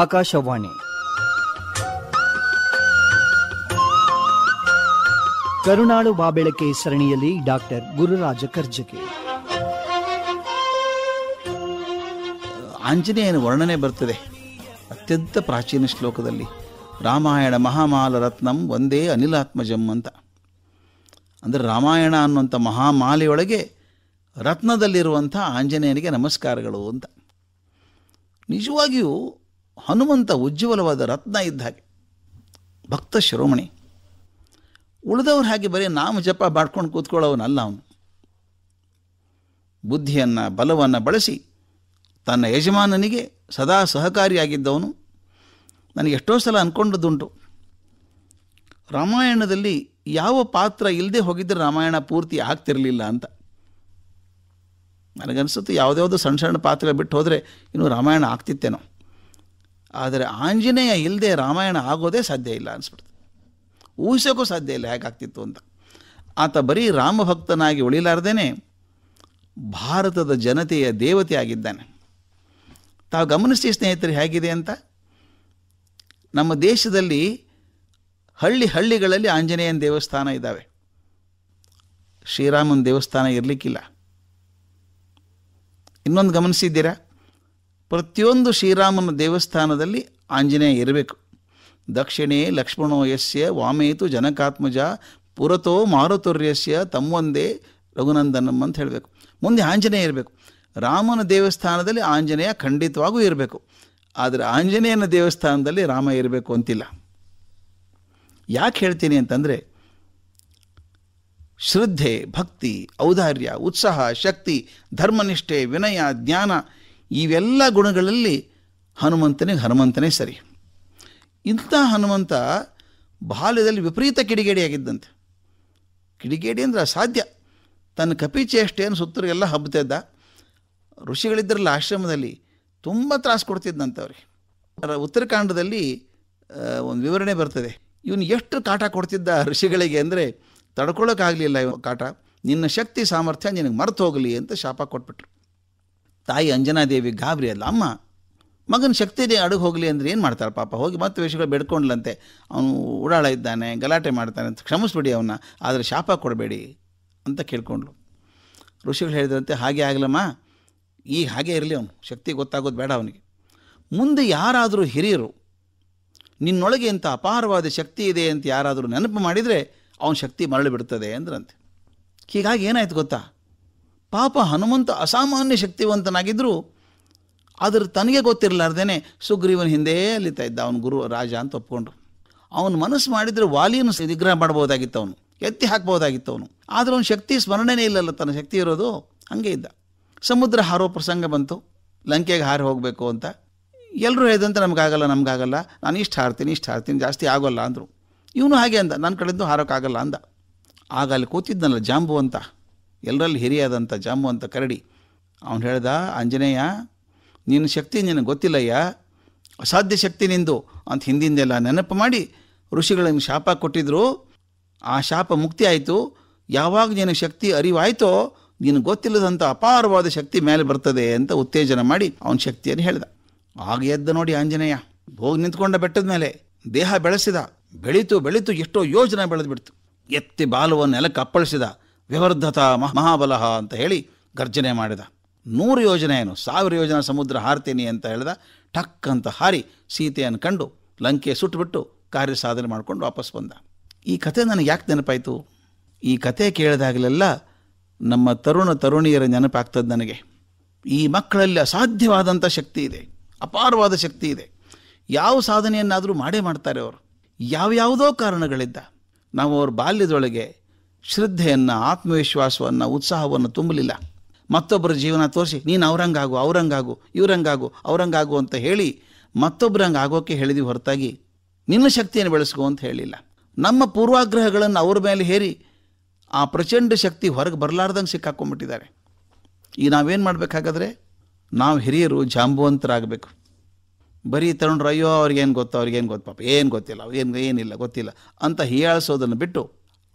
ಆಕಾಶವಾಣಿ ಕರುಣಾಳು ಬಾಬೆಳಕೆ ಸರಣಿಯಲ್ಲಿ ಡಾಕ್ಟರ್ ಗುರುರಾಜ ಕರ್ಜಗಿ ಆಂಜನೇಯನ ವರ್ಣನೆ ಬರ್ತದೆ ಅತ್ಯಂತ ಪ್ರಾಚೀನ ಶ್ಲೋಕದಲ್ಲಿ ರಾಮಾಯಣ ಮಹಾಮಾಲ ರತ್ನಂ ಒಂದೇ ಅನಿಲಾತ್ಮಜಂ ಅಂತ ಅಂದರೆ ರಾಮಾಯಣ ಅನ್ನುವಂಥ ಮಹಾಮಾಲೆಯೊಳಗೆ ರತ್ನದಲ್ಲಿರುವಂಥ ಆಂಜನೇಯನಿಗೆ ನಮಸ್ಕಾರಗಳು ಅಂತ ನಿಜವಾಗಿಯೂ ಹನುಮಂತ ಉಜ್ವಲವಾದ ರತ್ನ ಇದ್ದ ಹಾಗೆ ಭಕ್ತ ಶಿರೋಮಣಿ ಉಳಿದವ್ರು ಹಾಗೆ ಬರೀ ನಾಮ ಜಪ ಮಾಡ್ಕೊಂಡು ಕೂತ್ಕೊಳ್ಳೋವನಲ್ಲ ಅವನು ಬುದ್ಧಿಯನ್ನು ಬಲವನ್ನು ಬಳಸಿ ತನ್ನ ಯಜಮಾನನಿಗೆ ಸದಾ ಸಹಕಾರಿಯಾಗಿದ್ದವನು ನನಗೆ ಎಷ್ಟೋ ಸಲ ಅಂದ್ಕೊಂಡದ್ದುಂಟು ರಾಮಾಯಣದಲ್ಲಿ ಯಾವ ಪಾತ್ರ ಇಲ್ಲದೆ ಹೋಗಿದ್ದರೆ ರಾಮಾಯಣ ಪೂರ್ತಿ ಆಗ್ತಿರಲಿಲ್ಲ ಅಂತ ನನಗನ್ಸುತ್ತೆ ಯಾವುದ್ಯಾವುದೋ ಸಣ್ಣ ಸಣ್ಣ ಪಾತ್ರ ಬಿಟ್ಟು ಹೋದರೆ ಇನ್ನು ರಾಮಾಯಣ ಆಗ್ತಿತ್ತೇನೋ ಆದರೆ ಆಂಜನೇಯ ಇಲ್ಲದೆ ರಾಮಾಯಣ ಆಗೋದೇ ಸಾಧ್ಯ ಇಲ್ಲ ಅನಿಸ್ಬಿಡ್ತು ಊಹಿಸೋಕ್ಕೂ ಸಾಧ್ಯ ಇಲ್ಲ ಹೇಗಾಗ್ತಿತ್ತು ಅಂತ ಆತ ಬರೀ ರಾಮಭಕ್ತನಾಗಿ ಉಳಿಲಾರ್ದೇ ಭಾರತದ ಜನತೆಯ ದೇವತೆ ಆಗಿದ್ದಾನೆ ತಾವು ಗಮನಿಸಿ ಸ್ನೇಹಿತರು ಹೇಗಿದೆ ಅಂತ ನಮ್ಮ ದೇಶದಲ್ಲಿ ಹಳ್ಳಿ ಹಳ್ಳಿಗಳಲ್ಲಿ ಆಂಜನೇಯನ ದೇವಸ್ಥಾನ ಇದ್ದಾವೆ ಶ್ರೀರಾಮನ ದೇವಸ್ಥಾನ ಇರಲಿಕ್ಕಿಲ್ಲ ಇನ್ನೊಂದು ಗಮನಿಸಿದ್ದೀರಾ ಪ್ರತಿಯೊಂದು ಶ್ರೀರಾಮನ ದೇವಸ್ಥಾನದಲ್ಲಿ ಆಂಜನೇಯ ಇರಬೇಕು ದಕ್ಷಿಣೆ ಲಕ್ಷ್ಮಣೋ ಯಸ್ಯ ವಾಮೇತು ಜನಕಾತ್ಮಜ ಪುರತೋ ಮಾರುತುರ್ಯಸ್ಯ ತಮ್ಮೊಂದೇ ರಘುನಂದನಂ ಅಂತ ಹೇಳಬೇಕು ಮುಂದೆ ಆಂಜನೇಯ ಇರಬೇಕು ರಾಮನ ದೇವಸ್ಥಾನದಲ್ಲಿ ಆಂಜನೇಯ ಖಂಡಿತವಾಗೂ ಇರಬೇಕು ಆದರೆ ಆಂಜನೇಯನ ದೇವಸ್ಥಾನದಲ್ಲಿ ರಾಮ ಇರಬೇಕು ಅಂತಿಲ್ಲ ಯಾಕೆ ಹೇಳ್ತೀನಿ ಅಂತಂದರೆ ಶ್ರದ್ಧೆ ಭಕ್ತಿ ಔದಾರ್ಯ ಉತ್ಸಾಹ ಶಕ್ತಿ ಧರ್ಮನಿಷ್ಠೆ ವಿನಯ ಜ್ಞಾನ ಇವೆಲ್ಲ ಗುಣಗಳಲ್ಲಿ ಹನುಮಂತನಿಗೆ ಹನುಮಂತನೇ ಸರಿ ಇಂಥ ಹನುಮಂತ ಬಾಲ್ಯದಲ್ಲಿ ವಿಪರೀತ ಕಿಡಿಗೇಡಿಯಾಗಿದ್ದಂತೆ ಕಿಡಿಗೇಡಿ ಅಂದರೆ ಅಸಾಧ್ಯ ತನ್ನ ಕಪಿ ಚೇಷ್ಟೆಯನ್ನು ಸುತ್ತರಿಗೆಲ್ಲ ಹಬ್ಬತಿದ್ದ ಋಷಿಗಳಿದ್ದರಲ್ಲ ಆಶ್ರಮದಲ್ಲಿ ತುಂಬ ತ್ರಾಸು ಕೊಡ್ತಿದ್ದಂತೆ ಅವ್ರಿಗೆ ಉತ್ತರಕಾಂಡದಲ್ಲಿ ಒಂದು ವಿವರಣೆ ಬರ್ತದೆ ಇವನು ಎಷ್ಟು ಕಾಟ ಕೊಡ್ತಿದ್ದ ಋಷಿಗಳಿಗೆ ಅಂದರೆ ತಡ್ಕೊಳ್ಳೋಕ್ಕಾಗಲಿಲ್ಲ ಇವನು ಕಾಟ ನಿನ್ನ ಶಕ್ತಿ ಸಾಮರ್ಥ್ಯ ನಿನಗೆ ಮರೆತು ಹೋಗಲಿ ಅಂತ ಶಾಪ ಕೊಟ್ಬಿಟ್ರು ತಾಯಿ ಅಂಜನಾದೇವಿ ಗಾಬರಿ ಅಲ್ಲ ಅಮ್ಮ ಮಗನ ಶಕ್ತಿ ಇದೆ ಅಡುಗೆ ಹೋಗಲಿ ಅಂದರೆ ಏನು ಮಾಡ್ತಾರೆ ಪಾಪ ಹೋಗಿ ಮತ್ತೆ ವೇಷಗಳು ಬೆಡ್ಕೊಂಡ್ಲಂತೆ ಅವನು ಓಡಾಳ ಇದ್ದಾನೆ ಗಲಾಟೆ ಮಾಡ್ತಾನೆ ಅಂತ ಕ್ಷಮಿಸ್ಬಿಡಿ ಅವನ್ನ ಆದರೆ ಶಾಪ ಕೊಡಬೇಡಿ ಅಂತ ಕೇಳ್ಕೊಂಡ್ಳು ಋಷಿಗಳು ಹೇಳಿದ್ರಂತೆ ಹಾಗೆ ಆಗಲಮ್ಮ ಈ ಹಾಗೆ ಇರಲಿ ಅವನು ಶಕ್ತಿ ಗೊತ್ತಾಗೋದು ಬೇಡ ಅವನಿಗೆ ಮುಂದೆ ಯಾರಾದರೂ ಹಿರಿಯರು ನಿನ್ನೊಳಗೆ ಇಂಥ ಅಪಾರವಾದ ಶಕ್ತಿ ಇದೆ ಅಂತ ಯಾರಾದರೂ ನೆನಪು ಮಾಡಿದರೆ ಅವನ ಶಕ್ತಿ ಮರಳಿ ಬಿಡ್ತದೆ ಅಂದ್ರಂತೆ ಹೀಗಾಗಿ ಏನಾಯ್ತು ಗೊತ್ತಾ ಪಾಪ ಹನುಮಂತ ಅಸಾಮಾನ್ಯ ಶಕ್ತಿವಂತನಾಗಿದ್ದರೂ ಆದರೆ ತನಗೆ ಗೊತ್ತಿರಲಾರ್ದೇನೆ ಸುಗ್ರೀವನ ಹಿಂದೆ ಅಲಿತಾ ಇದ್ದ ಅವನ ಗುರು ರಾಜ ಅಂತ ಒಪ್ಕೊಂಡ್ರು ಅವನ ಮನಸ್ಸು ಮಾಡಿದರೆ ವಾಲಿಯನ್ನು ನಿಗ್ರಹ ಮಾಡ್ಬೋದಾಗಿತ್ತು ಅವನು ಎತ್ತಿ ಹಾಕ್ಬೋದಾಗಿತ್ತು ಅವನು ಆದರೆ ಅವನ ಶಕ್ತಿ ಸ್ಮರಣೆನೇ ಇಲ್ಲಲ್ಲ ತನ್ನ ಶಕ್ತಿ ಇರೋದು ಹಾಗೆ ಇದ್ದ ಸಮುದ್ರ ಹಾರೋ ಪ್ರಸಂಗ ಬಂತು ಲಂಕೆಗೆ ಹಾರಿ ಹೋಗಬೇಕು ಅಂತ ಎಲ್ಲರೂ ಹೇಳಿದಂತೆ ನಮಗಾಗಲ್ಲ ನಮಗಾಗಲ್ಲ ನಾನು ಇಷ್ಟು ಹಾರ್ತೀನಿ ಇಷ್ಟು ಹಾರ್ತೀನಿ ಜಾಸ್ತಿ ಆಗೋಲ್ಲ ಅಂದರು ಇವನು ಹಾಗೆ ಅಂದ ನನ್ನ ಕಡೆಯಿಂದ ಹಾರೋಕ್ಕಾಗಲ್ಲ ಅಂದ ಆಗ ಅಲ್ಲಿ ಜಾಂಬು ಅಂತ ಎಲ್ಲರಲ್ಲಿ ಹಿರಿಯಾದಂಥ ಜಾಮು ಅಂತ ಕರಡಿ ಅವನು ಹೇಳ್ದ ಆಂಜನೇಯ ನಿನ್ನ ಶಕ್ತಿ ನಿನಗೆ ಗೊತ್ತಿಲ್ಲಯ್ಯ ಅಸಾಧ್ಯ ಶಕ್ತಿ ನಿಂದು ಅಂತ ಹಿಂದಿಂದೆಲ್ಲ ನೆನಪು ಮಾಡಿ ಋಷಿಗಳಿಗೆ ಶಾಪ ಕೊಟ್ಟಿದ್ರು ಆ ಶಾಪ ಮುಕ್ತಿ ಆಯಿತು ಯಾವಾಗ ನಿನಗೆ ಶಕ್ತಿ ಅರಿವಾಯ್ತೋ ನಿನಗೆ ಗೊತ್ತಿಲ್ಲದಂಥ ಅಪಾರವಾದ ಶಕ್ತಿ ಮೇಲೆ ಬರ್ತದೆ ಅಂತ ಉತ್ತೇಜನ ಮಾಡಿ ಅವನ ಶಕ್ತಿಯನ್ನು ಹೇಳ್ದ ಆಗ ಎದ್ದ ನೋಡಿ ಆಂಜನೇಯ ಹೋಗಿ ನಿಂತ್ಕೊಂಡ ಬೆಟ್ಟದ ಮೇಲೆ ದೇಹ ಬೆಳೆಸಿದ ಬೆಳೀತು ಬೆಳೀತು ಎಷ್ಟೋ ಯೋಜನೆ ಬೆಳೆದು ಎತ್ತಿ ಬಾಲವನ್ನು ನೆಲಕ್ಕೆ ಅಪ್ಪಳಿಸಿದ ಮಹ ಮಹಾಬಲಹ ಅಂತ ಹೇಳಿ ಗರ್ಜನೆ ಮಾಡಿದ ನೂರು ಯೋಜನೆ ಏನು ಸಾವಿರ ಯೋಜನೆ ಸಮುದ್ರ ಹಾರ್ತೀನಿ ಅಂತ ಹೇಳಿದ ಟಕ್ ಅಂತ ಹಾರಿ ಸೀತೆಯನ್ನು ಕಂಡು ಲಂಕೆ ಸುಟ್ಟುಬಿಟ್ಟು ಕಾರ್ಯ ಸಾಧನೆ ಮಾಡಿಕೊಂಡು ವಾಪಸ್ ಬಂದ ಈ ಕಥೆ ನನಗೆ ಯಾಕೆ ನೆನಪಾಯಿತು ಈ ಕತೆ ಕೇಳಿದಾಗಲೆಲ್ಲ ನಮ್ಮ ತರುಣ ತರುಣಿಯರ ನೆನಪಾಗ್ತದೆ ನನಗೆ ಈ ಮಕ್ಕಳಲ್ಲಿ ಅಸಾಧ್ಯವಾದಂಥ ಶಕ್ತಿ ಇದೆ ಅಪಾರವಾದ ಶಕ್ತಿ ಇದೆ ಯಾವ ಸಾಧನೆಯನ್ನಾದರೂ ಮಾಡೇ ಮಾಡ್ತಾರೆ ಅವರು ಯಾವ್ಯಾವುದೋ ಕಾರಣಗಳಿದ್ದ ನಾವು ಅವ್ರ ಬಾಲ್ಯದೊಳಗೆ ಶ್ರದ್ಧೆಯನ್ನು ಆತ್ಮವಿಶ್ವಾಸವನ್ನು ಉತ್ಸಾಹವನ್ನು ತುಂಬಲಿಲ್ಲ ಮತ್ತೊಬ್ಬರ ಜೀವನ ತೋರಿಸಿ ನೀನು ಅವರಂಗಾಗು ಅವ್ರಂಗಾಗು ಇವ್ರಂಗಾಗು ಅವರಂಗಾಗು ಅಂತ ಹೇಳಿ ಮತ್ತೊಬ್ಬರಂಗೆ ಆಗೋಕ್ಕೆ ಹೇಳಿದ್ವಿ ಹೊರತಾಗಿ ನಿನ್ನ ಶಕ್ತಿಯನ್ನು ಬೆಳೆಸ್ಕೋ ಅಂತ ಹೇಳಿಲ್ಲ ನಮ್ಮ ಪೂರ್ವಾಗ್ರಹಗಳನ್ನು ಅವ್ರ ಮೇಲೆ ಹೇರಿ ಆ ಪ್ರಚಂಡ ಶಕ್ತಿ ಹೊರಗೆ ಬರಲಾರ್ದಂಗೆ ಸಿಕ್ಕಾಕೊಂಡ್ಬಿಟ್ಟಿದ್ದಾರೆ ಈ ನಾವೇನು ಮಾಡಬೇಕಾಗಾದ್ರೆ ನಾವು ಹಿರಿಯರು ಜಾಂಬುವಂತರಾಗಬೇಕು ಬರೀ ತರುಣರು ಅಯ್ಯೋ ಅವ್ರಿಗೇನು ಗೊತ್ತೋ ಅವ್ರಿಗೇನು ಗೊತ್ತು ಪಾಪ ಏನು ಗೊತ್ತಿಲ್ಲ ಏನು ಏನಿಲ್ಲ ಗೊತ್ತಿಲ್ಲ ಅಂತ ಹೀಯಾಳಿಸೋದನ್ನು ಬಿಟ್ಟು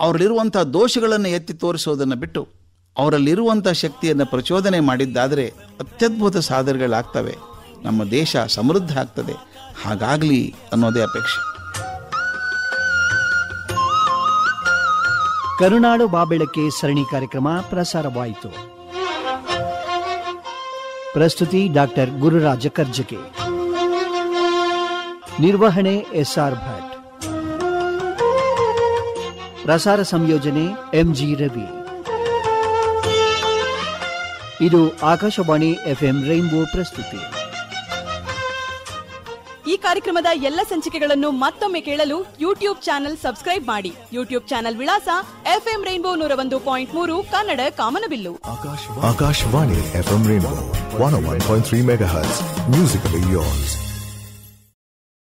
ಅವರಲ್ಲಿರುವಂಥ ದೋಷಗಳನ್ನು ಎತ್ತಿ ತೋರಿಸೋದನ್ನು ಬಿಟ್ಟು ಅವರಲ್ಲಿರುವಂಥ ಶಕ್ತಿಯನ್ನು ಪ್ರಚೋದನೆ ಮಾಡಿದ್ದಾದರೆ ಅತ್ಯದ್ಭುತ ಸಾಧನೆಗಳಾಗ್ತವೆ ನಮ್ಮ ದೇಶ ಸಮೃದ್ಧ ಆಗ್ತದೆ ಹಾಗಾಗಲಿ ಅನ್ನೋದೇ ಅಪೇಕ್ಷೆ ಕರುನಾಡು ಬಾಬೆಳಕೆ ಸರಣಿ ಕಾರ್ಯಕ್ರಮ ಪ್ರಸಾರವಾಯಿತು ಪ್ರಸ್ತುತಿ ಡಾಕ್ಟರ್ ಗುರುರಾಜ ಕರ್ಜಕೆ ನಿರ್ವಹಣೆ ಎಸ್ಆರ್ ಭಟ್ ಪ್ರಸಾರ ಸಂಯೋಜನೆ ಎಂಜಿ ರವಿ ಇದು ಆಕಾಶವಾಣಿ ಎಫ್ಎಂ ರೈನ್ಬೋ ಪ್ರಸ್ತುತಿ ಈ ಕಾರ್ಯಕ್ರಮದ ಎಲ್ಲ ಸಂಚಿಕೆಗಳನ್ನು ಮತ್ತೊಮ್ಮೆ ಕೇಳಲು ಯೂಟ್ಯೂಬ್ ಚಾನೆಲ್ ಸಬ್ಸ್ಕ್ರೈಬ್ ಮಾಡಿ ಯೂಟ್ಯೂಬ್ ಚಾನೆಲ್ ವಿಳಾಸ ಎಫ್ಎಂ ರೈನ್ಬೋ ನೂರ ಒಂದು ಪಾಯಿಂಟ್ ಮೂರು ಕನ್ನಡ ಕಾಮನಬಿಲ್ಲು Akashvani FM Rainbow one point three mega music yours